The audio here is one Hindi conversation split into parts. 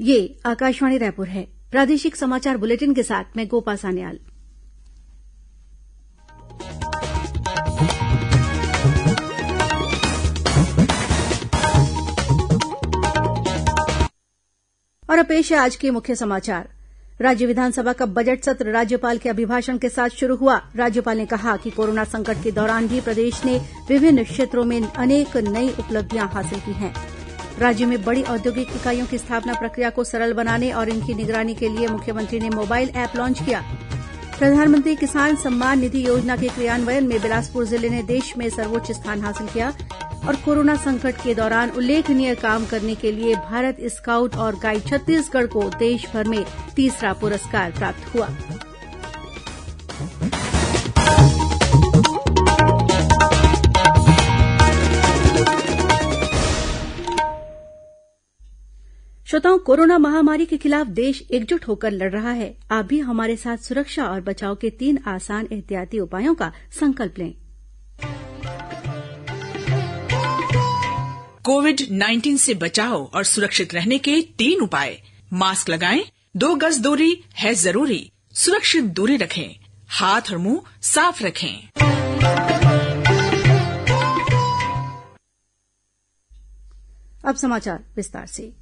रायपुर है प्रादेशिक समाचार बुलेटिन के साथ मैं गोपा सान्याल और अब पेश है आज के मुख्य समाचार राज्य विधानसभा का बजट सत्र राज्यपाल के अभिभाषण के साथ शुरू हुआ राज्यपाल ने कहा कि कोरोना संकट के दौरान भी प्रदेश ने विभिन्न क्षेत्रों में अनेक नई उपलब्धियां हासिल की हैं राज्य में बड़ी औद्योगिक इकाइयों की स्थापना प्रक्रिया को सरल बनाने और इनकी निगरानी के लिए मुख्यमंत्री ने मोबाइल ऐप लॉन्च किया प्रधानमंत्री किसान सम्मान निधि योजना के क्रियान्वयन में बिलासपुर जिले ने देश में सर्वोच्च स्थान हासिल किया और कोरोना संकट के दौरान उल्लेखनीय काम करने के लिए भारत स्काउट और गाइड छत्तीसगढ़ को देश भर में तीसरा पुरस्कार प्राप्त हुआ श्रोताओं कोरोना महामारी के खिलाफ देश एकजुट होकर लड़ रहा है आप भी हमारे साथ सुरक्षा और बचाव के तीन आसान एहतियाती उपायों का संकल्प लें कोविड 19 से बचाव और सुरक्षित रहने के तीन उपाय मास्क लगाएं, दो गज दूरी है जरूरी सुरक्षित दूरी रखें हाथ और मुंह साफ रखें अब समाचार विस्तार से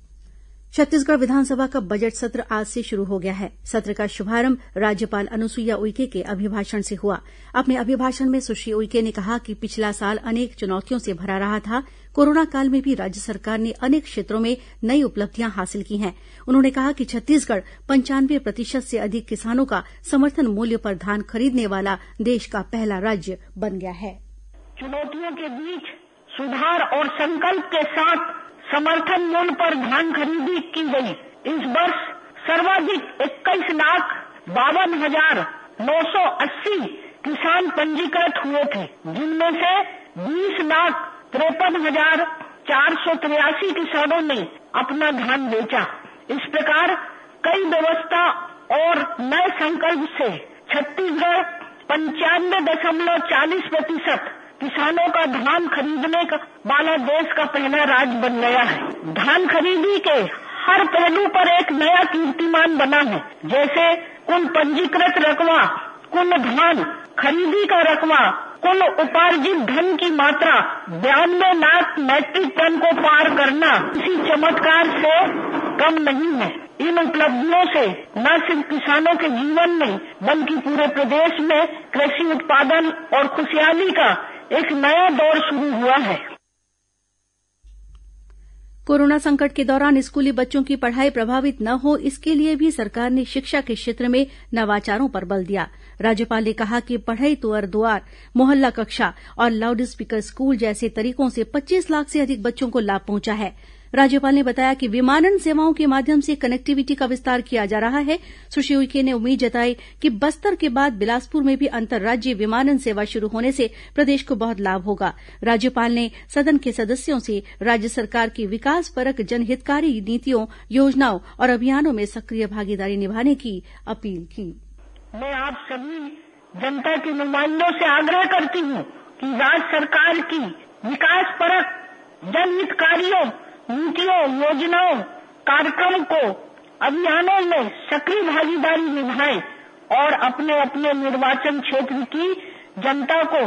छत्तीसगढ़ विधानसभा का बजट सत्र आज से शुरू हो गया है सत्र का शुभारंभ राज्यपाल अनुसुईया उइके के अभिभाषण से हुआ अपने अभिभाषण में सुश्री उइके ने कहा कि पिछला साल अनेक चुनौतियों से भरा रहा था कोरोना काल में भी राज्य सरकार ने अनेक क्षेत्रों में नई उपलब्धियां हासिल की हैं उन्होंने कहा कि छत्तीसगढ़ पंचानवे प्रतिशत से अधिक किसानों का समर्थन मूल्य पर धान खरीदने वाला देश का पहला राज्य बन गया है चुनौतियों के बीच सुधार और संकल्प के साथ समर्थन मूल्य पर धान खरीदी की गई। इस वर्ष सर्वाधिक इक्कीस लाख बावन हजार नौ सौ अस्सी किसान पंजीकृत हुए थे जिनमें से बीस लाख तिरपन हजार चार सौ तिरासी किसानों ने अपना धान बेचा इस प्रकार कई व्यवस्था और नए संकल्प से छत्तीसगढ़ पंचानवे दशमलव चालीस प्रतिशत किसानों का धान खरीदने का देश का पहला राज्य बन गया है धान खरीदी के हर पहलू पर एक नया कीर्तिमान बना है जैसे कुल पंजीकृत रकमा कुल धान खरीदी का रकमा कुल उपार्जित धन की मात्रा बयानवे लाख मैट्रिक टन को पार करना इसी चमत्कार से कम नहीं है इन उपलब्धियों से न सिर्फ किसानों के जीवन में बल्कि पूरे प्रदेश में कृषि उत्पादन और खुशहाली का एक नया दौर शुरू हुआ है कोरोना संकट के दौरान स्कूली बच्चों की पढ़ाई प्रभावित न हो इसके लिए भी सरकार ने शिक्षा के क्षेत्र में नवाचारों पर बल दिया राज्यपाल ने कहा कि पढ़ई तुअर तो दुआर मोहल्ला कक्षा और लाउड स्पीकर स्कूल जैसे तरीकों से पच्चीस लाख से अधिक बच्चों को लाभ पहुंचा है राज्यपाल ने बताया कि विमानन सेवाओं के माध्यम से कनेक्टिविटी का विस्तार किया जा रहा है सुश्री उइके ने उम्मीद जताई कि बस्तर के बाद बिलासपुर में भी अंतर्राज्यीय विमानन सेवा शुरू होने से प्रदेश को बहुत लाभ होगा राज्यपाल ने सदन के सदस्यों से राज्य सरकार की विकासपरक जनहितकारी नीतियों योजनाओं और अभियानों में सक्रिय भागीदारी निभाने की अपील की मैं आप सभी जनता के नुमाइंदों से आग्रह करती हूँ कि राज्य सरकार की विकास परक जनहितकारियों नीतियों योजनाओं कार्यक्रम को अभियानों में सक्रिय भागीदारी निभाए और अपने अपने निर्वाचन क्षेत्र की जनता को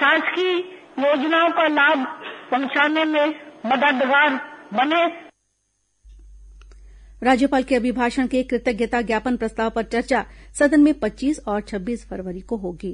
शासकीय योजनाओं का लाभ पहुंचाने में मददगार बने राज्यपाल के अभिभाषण के कृतज्ञता ज्ञापन प्रस्ताव पर चर्चा सदन में 25 और 26 फरवरी को होगी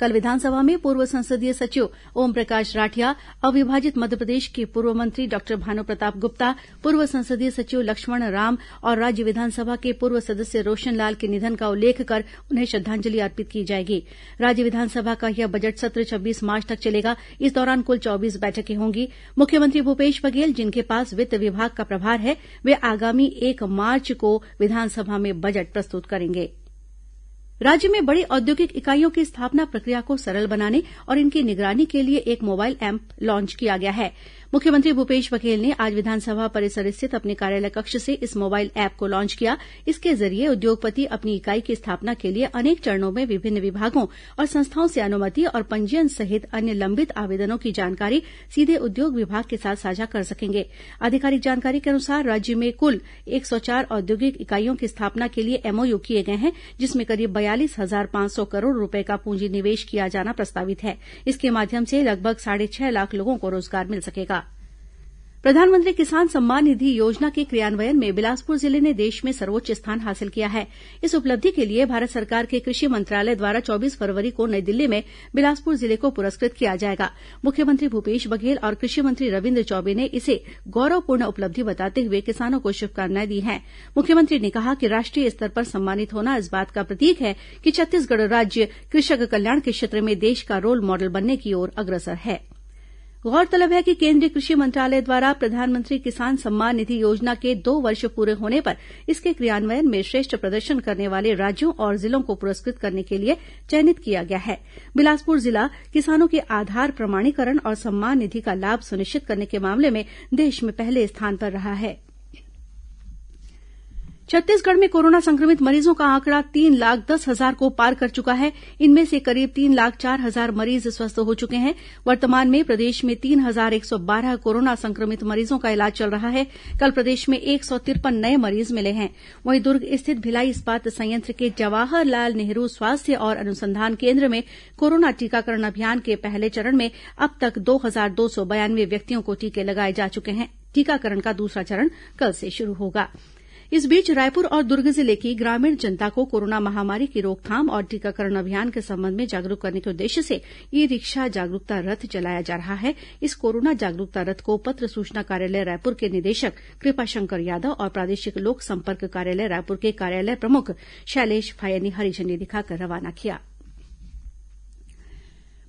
कल विधानसभा में पूर्व संसदीय सचिव ओम प्रकाश राठिया अविभाजित मध्यप्रदेश के पूर्व मंत्री डॉक्टर भानु प्रताप गुप्ता पूर्व संसदीय सचिव लक्ष्मण राम और राज्य विधानसभा के पूर्व सदस्य रोशन लाल के निधन का उल्लेख कर उन्हें श्रद्वांजलि अर्पित की जाएगी राज्य विधानसभा का यह बजट सत्र छब्बीस मार्च तक चलेगा इस दौरान कुल चौबीस बैठकें होंगी मुख्यमंत्री भूपेश बघेल जिनके पास वित्त विभाग का प्रभार है वे आगामी एक मार्च को विधानसभा में बजट प्रस्तुत करेंगे राज्य में बड़ी औद्योगिक इकाइयों की स्थापना प्रक्रिया को सरल बनाने और इनकी निगरानी के लिए एक मोबाइल ऐप लॉन्च किया गया है मुख्यमंत्री भूपेश बघेल ने आज विधानसभा परिसर स्थित अपने कार्यालय कक्ष से इस मोबाइल ऐप को लॉन्च किया इसके जरिये उद्योगपति अपनी इकाई की स्थापना के लिए अनेक चरणों में विभिन्न विभागों और संस्थाओं से अनुमति और पंजीयन सहित अन्य लंबित आवेदनों की जानकारी सीधे उद्योग विभाग के साथ साझा कर सकेंगे आधिकारिक जानकारी के अनुसार राज्य में कुल एक सौ चार औद्योगिक इकाइयों की स्थापना के लिए एमओयू किए गए हैं जिसमें करीब बयालीस हजार पांच सौ करोड़ रूपये का पूंजी निवेश किया जाना प्रस्तावित है इसके माध्यम से लगभग साढ़े छह लाख लोगों को रोजगार मिल सकेगा प्रधानमंत्री किसान सम्मान निधि योजना के क्रियान्वयन में बिलासपुर जिले ने देश में सर्वोच्च स्थान हासिल किया है इस उपलब्धि के लिए भारत सरकार के कृषि मंत्रालय द्वारा चौबीस फरवरी को नई दिल्ली में बिलासपुर जिले को पुरस्कृत किया जाएगा मुख्यमंत्री भूपेश बघेल और कृषि मंत्री रविन्द्र चौबे ने इसे गौरवपूर्ण उपलब्धि बताते हुए किसानों को शुभकामनाएं दी हैं मुख्यमंत्री ने कहा कि राष्ट्रीय स्तर पर सम्मानित होना इस बात का प्रतीक है कि छत्तीसगढ़ राज्य कृषक कल्याण के क्षेत्र में देश का रोल मॉडल बनने की ओर अग्रसर है गौरतलब है कि केंद्रीय कृषि मंत्रालय द्वारा प्रधानमंत्री किसान सम्मान निधि योजना के दो वर्ष पूरे होने पर इसके क्रियान्वयन में श्रेष्ठ प्रदर्शन करने वाले राज्यों और जिलों को पुरस्कृत करने के लिए चयनित किया गया है बिलासपुर जिला किसानों के आधार प्रमाणीकरण और सम्मान निधि का लाभ सुनिश्चित करने के मामले में देश में पहले स्थान पर रहा है छत्तीसगढ़ में कोरोना संक्रमित मरीजों का आंकड़ा तीन लाख दस हजार को पार कर चुका है इनमें से करीब तीन लाख चार हजार मरीज स्वस्थ हो चुके हैं वर्तमान में प्रदेश में तीन हजार एक सौ बारह कोरोना संक्रमित मरीजों का इलाज चल रहा है कल प्रदेश में एक सौ तिरपन नये मरीज मिले हैं वहीं दुर्ग स्थित भिलाई इस्पात संयंत्र के जवाहरलाल नेहरू स्वास्थ्य और अनुसंधान केन्द्र में कोरोना टीकाकरण अभियान के पहले चरण में अब तक दो हजार दो सौ बयानवे व्यक्तियों को टीके लगाए जा चुके हैं टीकाकरण का दूसरा चरण कल से शुरू होगा इस बीच रायपुर और दुर्ग जिले की ग्रामीण जनता को कोरोना महामारी की रोकथाम और टीकाकरण अभियान के संबंध में जागरूक करने के उद्देश्य से ई रिक्शा जागरूकता रथ चलाया जा रहा है इस कोरोना जागरूकता रथ को पत्र सूचना कार्यालय रायपुर के निदेशक कृपाशंकर यादव और प्रादेशिक लोक संपर्क कार्यालय रायपुर के कार्यालय प्रमुख शैलेष फाये ने हरी झंडी दिखाकर रवाना किया गया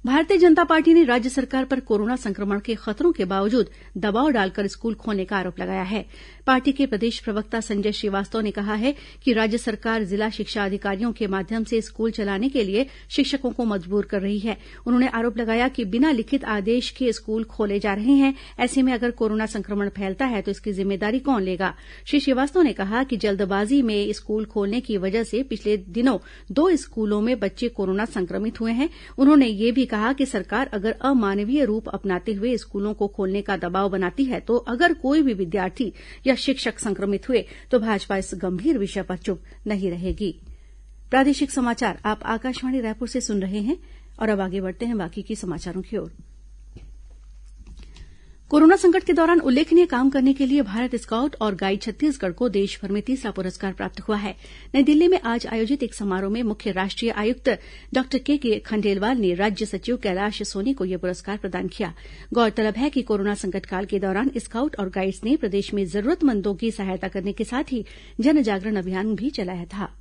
कोरोना भारतीय जनता पार्टी ने राज्य सरकार पर कोरोना संक्रमण के खतरों के बावजूद दबाव डालकर स्कूल खोलने का आरोप लगाया है पार्टी के प्रदेश प्रवक्ता संजय श्रीवास्तव ने कहा है कि राज्य सरकार जिला शिक्षा अधिकारियों के माध्यम से स्कूल चलाने के लिए शिक्षकों को मजबूर कर रही है उन्होंने आरोप लगाया कि बिना लिखित आदेश के स्कूल खोले जा रहे हैं ऐसे में अगर कोरोना संक्रमण फैलता है तो इसकी जिम्मेदारी कौन लेगा श्री श्रीवास्तव ने कहा कि जल्दबाजी में स्कूल खोलने की वजह से पिछले दिनों दो स्कूलों में बच्चे कोरोना संक्रमित हुए हैं उन्होंने ये भी कहा कि सरकार अगर अमानवीय रूप अपनाते हुए स्कूलों को खोलने का दबाव बनाती है तो अगर कोई भी विद्यार्थी या शिक्षक संक्रमित हुए तो भाजपा इस गंभीर विषय पर चुप नहीं रहेगी कोरोना संकट के दौरान उल्लेखनीय काम करने के लिए भारत स्काउट और गाइड छत्तीसगढ़ को देशभर में तीसरा पुरस्कार प्राप्त हुआ है नई दिल्ली में आज आयोजित एक समारोह में मुख्य राष्ट्रीय आयुक्त डॉक्टर के खंडेलवाल ने राज्य सचिव कैलाश सोनी को यह पुरस्कार प्रदान किया गौरतलब है कि कोरोना संकट काल के दौरान स्काउट और गाइड्स ने प्रदेश में जरूरतमंदों की सहायता करने के साथ ही जन जागरण अभियान भी चलाया था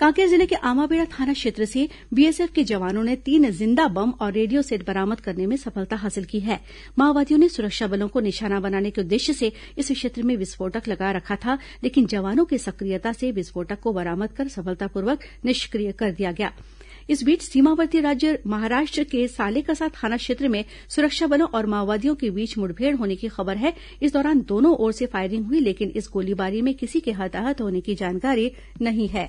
कांकेर जिले के आमाबेड़ा थाना क्षेत्र से बीएसएफ के जवानों ने तीन जिंदा बम और रेडियो सेट बरामद करने में सफलता हासिल की है माओवादियों ने सुरक्षा बलों को निशाना बनाने के उद्देश्य से इस क्षेत्र में विस्फोटक लगा रखा था लेकिन जवानों की सक्रियता से विस्फोटक को बरामद कर सफलतापूर्वक निष्क्रिय कर दिया गया इस बीच सीमावर्ती राज्य महाराष्ट्र के सालेकसा थाना क्षेत्र में सुरक्षा बलों और माओवादियों के बीच मुठभेड़ होने की खबर है इस दौरान दोनों ओर से फायरिंग हुई लेकिन इस गोलीबारी में किसी के हताहत होने की जानकारी नहीं है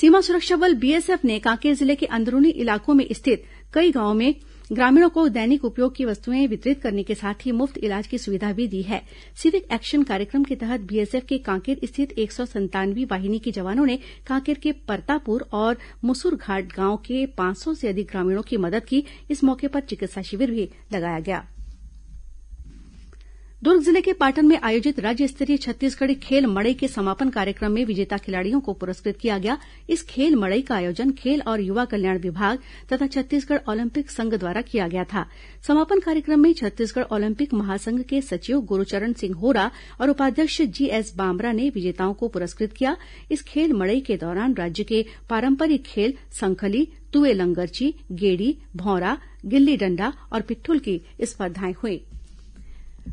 सीमा सुरक्षा बल बीएसएफ ने कांकेर जिले के अंदरूनी इलाकों में स्थित कई गांवों में ग्रामीणों को दैनिक उपयोग की वस्तुएं वितरित करने के साथ ही मुफ्त इलाज की सुविधा भी दी है सिविक एक्शन कार्यक्रम के तहत बीएसएफ के कांकेर स्थित एक सौ संतानवीं वाहिनी के जवानों ने कांकेर के परतापुर और मुसुरघाट गांव के पांच सौ से अधिक ग्रामीणों की मदद की इस मौके पर चिकित्सा शिविर भी लगाया गया दुर्ग जिले के पाटन में आयोजित राज्य स्तरीय छत्तीसगढ़ी खेल मड़ई के समापन कार्यक्रम में विजेता खिलाड़ियों को पुरस्कृत किया गया इस खेल मड़ई का आयोजन खेल और युवा कल्याण विभाग तथा छत्तीसगढ़ ओलंपिक संघ द्वारा किया गया था समापन कार्यक्रम में छत्तीसगढ़ ओलंपिक महासंघ के सचिव गुरूचरण सिंह होरा और उपाध्यक्ष जीएस बाम्बरा ने विजेताओं को पुरस्कृत किया इस खेल मड़ई के दौरान राज्य के पारंपरिक खेल संखली तुए लंगरची गेड़ी भौरा गिल्ली डंडा और पिट्ठुल की स्पर्धाएं हुईं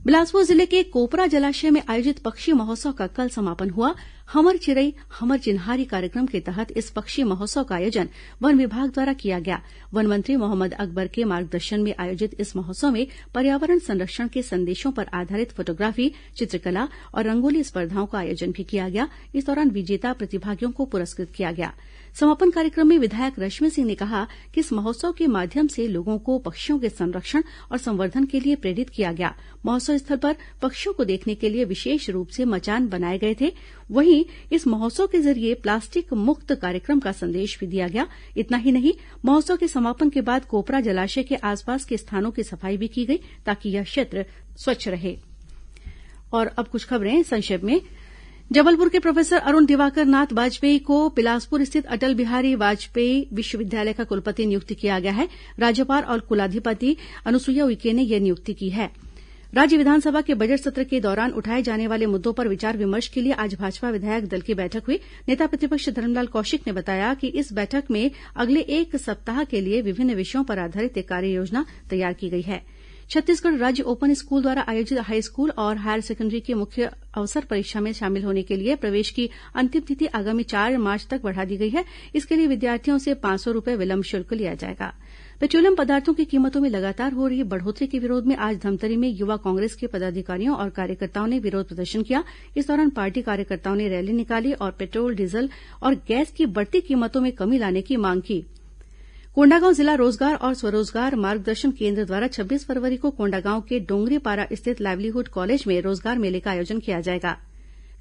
बिलासपुर जिले के कोपरा जलाशय में आयोजित पक्षी महोत्सव का कल समापन हुआ हमर चिरई हमर चिन्हारी कार्यक्रम के तहत इस पक्षी महोत्सव का आयोजन वन विभाग द्वारा किया गया वन मंत्री मोहम्मद अकबर के मार्गदर्शन में आयोजित इस महोत्सव में पर्यावरण संरक्षण के संदेशों पर आधारित फोटोग्राफी चित्रकला और रंगोली स्पर्धाओं का आयोजन भी किया गया इस दौरान विजेता प्रतिभागियों को पुरस्कृत किया गया समापन कार्यक्रम में विधायक रश्मि सिंह ने कहा कि इस महोत्सव के माध्यम से लोगों को पक्षियों के संरक्षण और संवर्धन के लिए प्रेरित किया गया महोत्सव स्थल पर पक्षियों को देखने के लिए विशेष रूप से मचान बनाए गए थे वहीं वहीं इस महोत्सव के जरिये प्लास्टिक मुक्त कार्यक्रम का संदेश भी दिया गया इतना ही नहीं महोत्सव के समापन के बाद कोपरा जलाशय के आसपास के स्थानों की सफाई भी की गई ताकि यह क्षेत्र स्वच्छ रहे और अब कुछ खबरें संक्षेप में जबलपुर के प्रोफेसर अरुण दिवाकर नाथ वाजपेयी को बिलासपुर स्थित अटल बिहारी वाजपेयी विश्वविद्यालय का कुलपति नियुक्त किया गया है राज्यपाल और कुलाधिपति अनुसुईया उइके ने यह नियुक्ति की है राज्य विधानसभा के बजट सत्र के दौरान उठाए जाने वाले मुद्दों पर विचार विमर्श के लिए आज भाजपा विधायक दल की बैठक हुई नेता प्रतिपक्ष धरमलाल कौशिक ने बताया कि इस बैठक में अगले एक सप्ताह के लिए विभिन्न विषयों पर आधारित एक कार्ययोजना तैयार की गई है छत्तीसगढ़ राज्य ओपन स्कूल द्वारा आयोजित हाईस्कूल और हायर सेकेंडरी की मुख्य अवसर परीक्षा में शामिल होने के लिए प्रवेश की अंतिम तिथि आगामी चार मार्च तक बढ़ा दी गई है इसके लिए विद्यार्थियों से पांच सौ रूपये विलंब शुल्क लिया जाएगा पेट्रोलियम पदार्थों की कीमतों में लगातार हो रही बढ़ोत्तरी के विरोध में आज धमतरी में युवा कांग्रेस के पदाधिकारियों और कार्यकर्ताओं ने विरोध प्रदर्शन किया इस दौरान पार्टी कार्यकर्ताओं ने रैली निकाली और पेट्रोल डीजल और गैस की बढ़ती कीमतों में कमी लाने की मांग की कोंडागांव जिला रोजगार और स्वरोजगार मार्गदर्शन केन्द्र द्वारा छब्बीस फरवरी को कोंडागांव के डोंगरीपारा स्थित लाइवलीहुड कॉलेज में रोजगार मेले का आयोजन किया जाएगा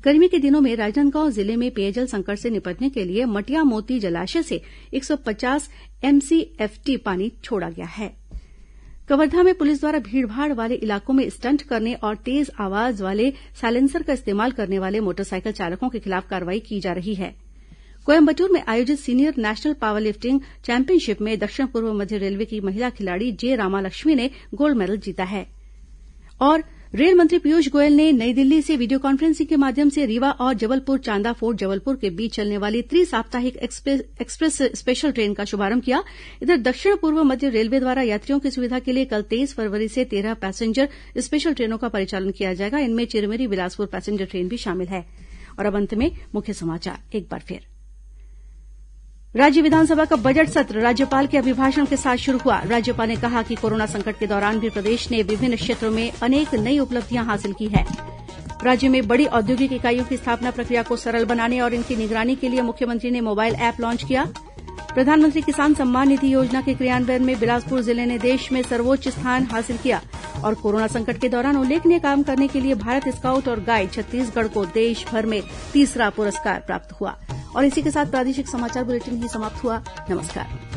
गर्मी के दिनों में राजनांदगांव जिले में पेयजल संकट से निपटने के लिए मटिया मोती जलाशय से एक सौ पचास एमसीएफटी पानी छोड़ा गया है कवर्धा में पुलिस द्वारा भीड़भाड़ वाले इलाकों में स्टंट करने और तेज आवाज वाले साइलेंसर का इस्तेमाल करने वाले मोटरसाइकिल चालकों के खिलाफ कार्रवाई की जा रही है कोयम्बटूर में आयोजित senior national power lifting championship में दक्षिण पूर्व मध्य रेलवे की महिला खिलाड़ी जे रामालक्ष्मी ने गोल्ड मेडल जीता है रेल मंत्री पीयूष गोयल ने नई दिल्ली से वीडियो कॉन्फ्रेंसिंग के माध्यम से रीवा और जबलपुर चांदा फोर्ट जबलपुर के बीच चलने वाली साप्ताहिक एक्सप्रेस स्पेशल ट्रेन का शुभारंभ किया इधर दक्षिण पूर्व मध्य रेलवे द्वारा यात्रियों की सुविधा के लिए कल तेईस फरवरी से तेरह पैसेंजर स्पेशल ट्रेनों का परिचालन किया जाएगा इनमें चिरमिरी बिलासपुर पैसेंजर ट्रेन भी शामिल है और अब अंत में मुख्य समाचार एक बार फिर राज्य विधानसभा का बजट सत्र राज्यपाल के अभिभाषण के साथ शुरू हुआ राज्यपाल ने कहा कि कोरोना संकट के दौरान भी प्रदेश ने विभिन्न क्षेत्रों में अनेक नई उपलब्धियां हासिल की हैं राज्य में बड़ी औद्योगिक इकाइयों की स्थापना प्रक्रिया को सरल बनाने और इनकी निगरानी के लिए मुख्यमंत्री ने मोबाइल ऐप लॉन्च किया प्रधानमंत्री किसान सम्मान निधि योजना के क्रियान्वयन में बिलासपुर जिले ने देश में सर्वोच्च स्थान हासिल किया और कोरोना संकट के दौरान उल्लेखनीय काम करने के लिए भारत स्काउट और गाइड छत्तीसगढ़ को देश भर में तीसरा पुरस्कार प्राप्त हुआ और इसी के साथ प्रादेशिक समाचार बुलेटिन ही समाप्त हुआ नमस्कार